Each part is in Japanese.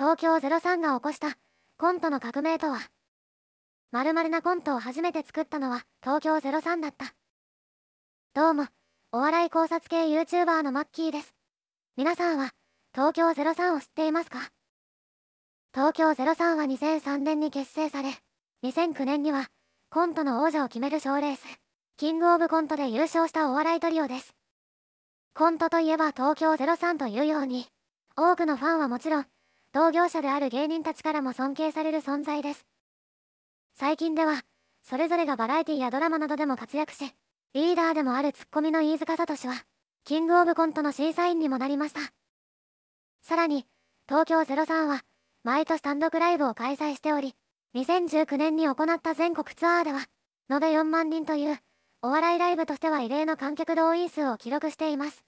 東京03が起こしたコントの革命とは〇〇なコントを初めて作ったのは東京03だったどうもお笑い考察系 YouTuber のマッキーです皆さんは東京03を知っていますか東京03は2003年に結成され2009年にはコントの王者を決める賞レースキングオブコントで優勝したお笑いトリオですコントといえば東京03というように多くのファンはもちろん同業者である芸人たちからも尊敬される存在です。最近では、それぞれがバラエティやドラマなどでも活躍し、リーダーでもあるツッコミの飯塚聡は、キングオブコントの審査員にもなりました。さらに、東京03は、毎年単独ライブを開催しており、2019年に行った全国ツアーでは、延べ4万人という、お笑いライブとしては異例の観客動員数を記録しています。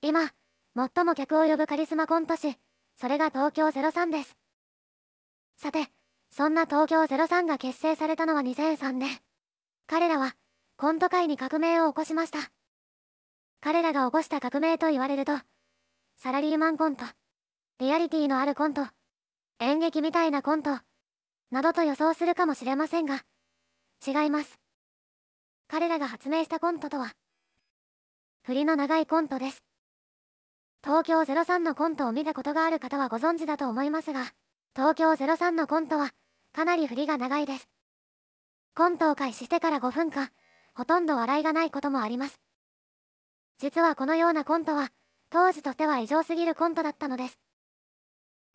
今、最も客を呼ぶカリスマコント師、それが東京03です。さて、そんな東京03が結成されたのは2003年。彼らは、コント界に革命を起こしました。彼らが起こした革命と言われると、サラリーマンコント、リアリティのあるコント、演劇みたいなコント、などと予想するかもしれませんが、違います。彼らが発明したコントとは、振りの長いコントです。東京03のコントを見たことがある方はご存知だと思いますが、東京03のコントは、かなり振りが長いです。コントを開始してから5分間、ほとんど笑いがないこともあります。実はこのようなコントは、当時としては異常すぎるコントだったのです。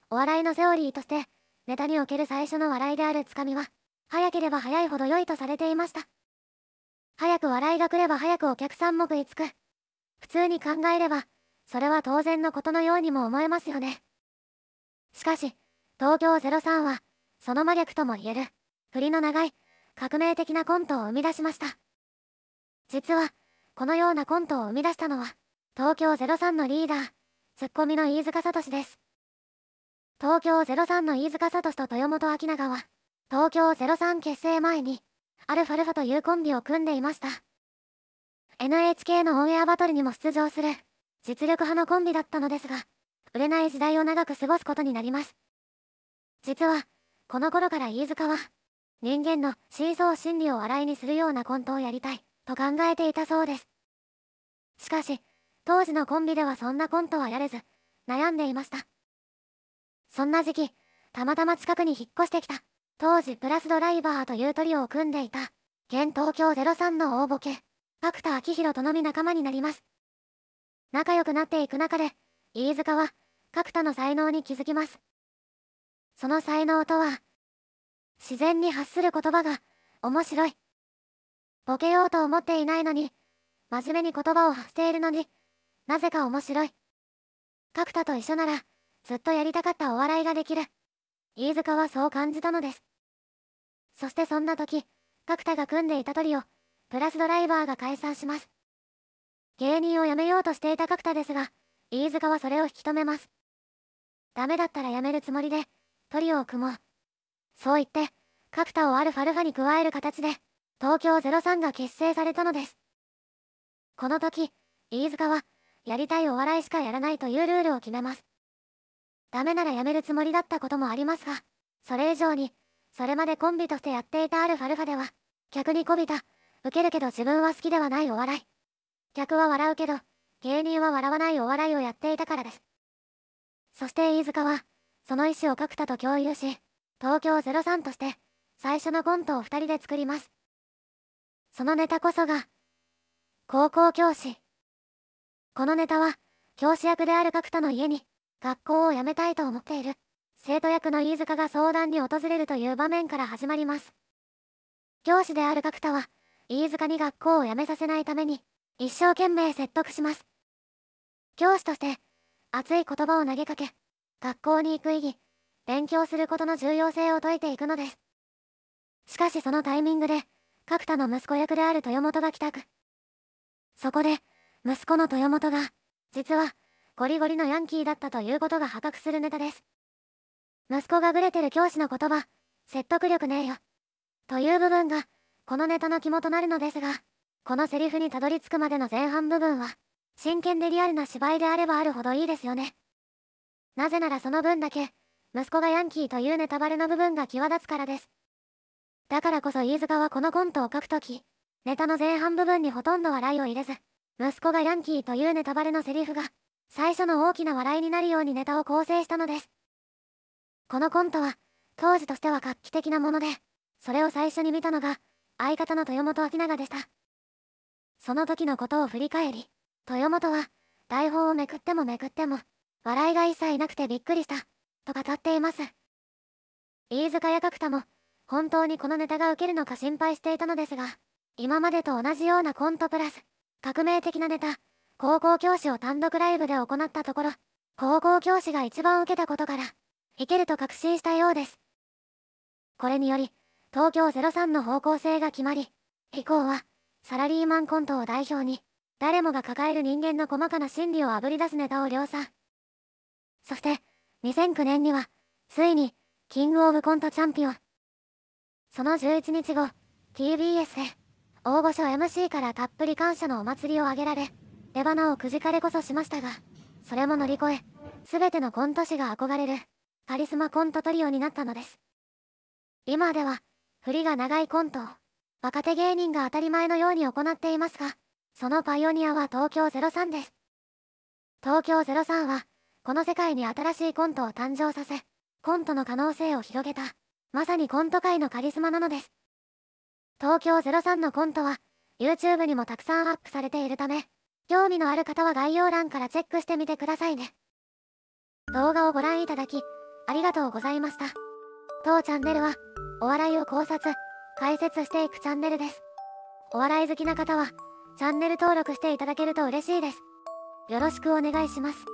お笑いのセオリーとして、ネタにおける最初の笑いであるつかみは、早ければ早いほど良いとされていました。早く笑いが来れば早くお客さんも食いつく。普通に考えれば、それは当然のことのようにも思えますよね。しかし、東京03は、その真逆とも言える、振りの長い、革命的なコントを生み出しました。実は、このようなコントを生み出したのは、東京03のリーダー、ツッコミの飯塚聡です。東京03の飯塚聡と豊本明永は、東京03結成前に、アルファルファというコンビを組んでいました。NHK のオンエアバトルにも出場する。実力派のコンビだったのですが、売れない時代を長く過ごすことになります。実は、この頃から飯塚は、人間の真相心理を洗いにするようなコントをやりたい、と考えていたそうです。しかし、当時のコンビではそんなコントはやれず、悩んでいました。そんな時期、たまたま近くに引っ越してきた、当時プラスドライバーというトリオを組んでいた、現東京03の大ボケ、角田昭弘とのみ仲間になります。仲良くなっていく中で、飯塚は、角田の才能に気づきます。その才能とは、自然に発する言葉が、面白い。ボケようと思っていないのに、真面目に言葉を発しているのに、なぜか面白い。角田と一緒なら、ずっとやりたかったお笑いができる。飯塚はそう感じたのです。そしてそんな時、角田が組んでいたトリオ、プラスドライバーが解散します。芸人を辞めようとしていた角田ですが、飯塚はそれを引き止めます。ダメだったら辞めるつもりで、トリオを組もう。そう言って、角田をアルファルファに加える形で、東京03が結成されたのです。この時、飯塚は、やりたいお笑いしかやらないというルールを決めます。ダメなら辞めるつもりだったこともありますが、それ以上に、それまでコンビとしてやっていたアルファルファでは、逆にこびた、受けるけど自分は好きではないお笑い。客は笑うけど、芸人は笑わないお笑いをやっていたからです。そして飯塚は、その意思を角田と共有し、東京03として、最初のコントを2人で作ります。そのネタこそが、高校教師。このネタは、教師役である角田の家に、学校を辞めたいと思っている、生徒役の飯塚が相談に訪れるという場面から始まります。教師である角田は、飯塚に学校を辞めさせないために、一生懸命説得します。教師として、熱い言葉を投げかけ、学校に行く意義、勉強することの重要性を説いていくのです。しかしそのタイミングで、角田の息子役である豊本が帰宅。そこで、息子の豊本が、実は、ゴリゴリのヤンキーだったということが破格するネタです。息子がグレてる教師の言葉、説得力ねえよ。という部分が、このネタの肝となるのですが。このセリフにたどり着くまでの前半部分は、真剣でリアルな芝居であればあるほどいいですよね。なぜならその分だけ、息子がヤンキーというネタバレの部分が際立つからです。だからこそ飯塚はこのコントを書くとき、ネタの前半部分にほとんど笑いを入れず、息子がヤンキーというネタバレのセリフが、最初の大きな笑いになるようにネタを構成したのです。このコントは、当時としては画期的なもので、それを最初に見たのが、相方の豊本明永でした。その時のことを振り返り、豊本は、台本をめくってもめくっても、笑いが一切なくてびっくりした、と語っています。飯塚や角田も、本当にこのネタが受けるのか心配していたのですが、今までと同じようなコントプラス、革命的なネタ、高校教師を単独ライブで行ったところ、高校教師が一番受けたことから、いけると確信したようです。これにより、東京03の方向性が決まり、以降は、サラリーマンコントを代表に、誰もが抱える人間の細かな心理をあぶり出すネタを量産。そして、2009年には、ついに、キングオブコントチャンピオン。その11日後、TBS で、大御所 MC からたっぷり感謝のお祭りをあげられ、出花をくじかれこそしましたが、それも乗り越え、すべてのコント師が憧れる、カリスマコントトリオになったのです。今では、振りが長いコントを、若手芸人が当たり前のように行っていますが、そのパイオニアは東京03です。東京03は、この世界に新しいコントを誕生させ、コントの可能性を広げた、まさにコント界のカリスマなのです。東京03のコントは、YouTube にもたくさんアップされているため、興味のある方は概要欄からチェックしてみてくださいね。動画をご覧いただき、ありがとうございました。当チャンネルは、お笑いを考察、解説していくチャンネルです。お笑い好きな方は、チャンネル登録していただけると嬉しいです。よろしくお願いします。